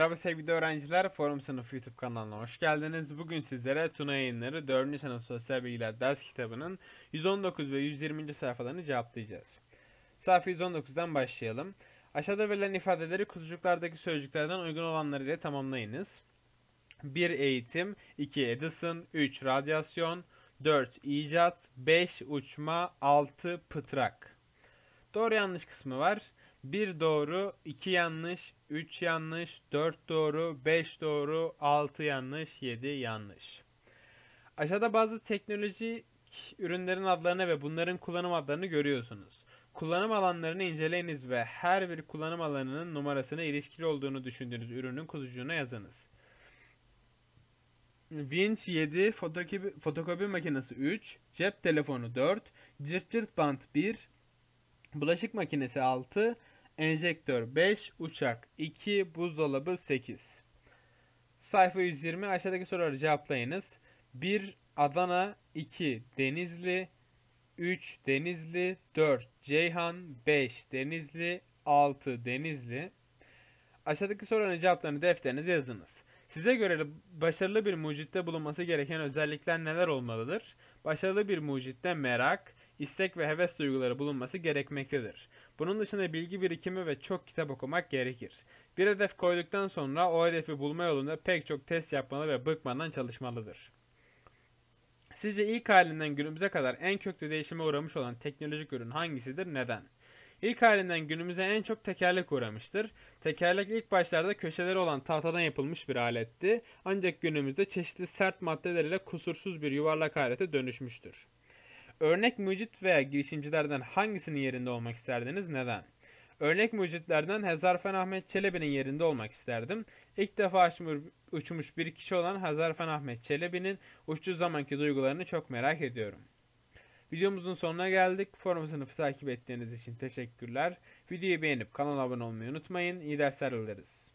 Merhaba sevgili öğrenciler, Forum Sınıfı YouTube kanalına hoş geldiniz. Bugün sizlere Tuna Yayınları 4. Sınıf Sosyal Bilgiler Ders kitabının 119 ve 120. sayfalarını cevaplayacağız. Sayfa 119'dan başlayalım. Aşağıda verilen ifadeleri kutucuklardaki sözcüklerden uygun olanları ile tamamlayınız. 1. Eğitim 2. Edison 3. Radyasyon 4. icat 5. Uçma 6. Pıtrak Doğru yanlış kısmı var. 1 doğru, 2 yanlış, 3 yanlış, 4 doğru, 5 doğru, 6 yanlış, 7 yanlış. Aşağıda bazı teknolojik ürünlerin adlarını ve bunların kullanım adlarını görüyorsunuz. Kullanım alanlarını inceleyiniz ve her bir kullanım alanının numarasına ilişkili olduğunu düşündüğünüz ürünün kutucuğuna yazınız. Winch 7, fotokopi, fotokopi makinesi 3, cep telefonu 4, cırt cırt bant 1, bulaşık makinesi 6, Enjektör 5, uçak 2, buzdolabı 8. Sayfa 120 aşağıdaki soruları cevaplayınız. 1 Adana, 2 Denizli, 3 Denizli, 4 Ceyhan, 5 Denizli, 6 Denizli. Aşağıdaki soruların cevaplarını defterinize yazınız. Size göre başarılı bir mucitte bulunması gereken özellikler neler olmalıdır? Başarılı bir mucitte merak, istek ve heves duyguları bulunması gerekmektedir. Bunun dışında bilgi birikimi ve çok kitap okumak gerekir. Bir hedef koyduktan sonra o hedefi bulma yolunda pek çok test yapmalı ve bıkmadan çalışmalıdır. Sizce ilk halinden günümüze kadar en köklü değişime uğramış olan teknolojik ürün hangisidir? Neden? İlk halinden günümüze en çok tekerlek uğramıştır. Tekerlek ilk başlarda köşeleri olan tahtadan yapılmış bir aletti. Ancak günümüzde çeşitli sert maddeler ile kusursuz bir yuvarlak alete dönüşmüştür. Örnek mücit veya girişimcilerden hangisinin yerinde olmak isterdiniz? Neden? Örnek mücitlerden Hazarfen Ahmet Çelebi'nin yerinde olmak isterdim. İlk defa uçmuş bir kişi olan Hazarfen Ahmet Çelebi'nin uçtuğu zamanki duygularını çok merak ediyorum. Videomuzun sonuna geldik. Forum sınıfı takip ettiğiniz için teşekkürler. Videoyu beğenip kanala abone olmayı unutmayın. İyi dersler dileriz.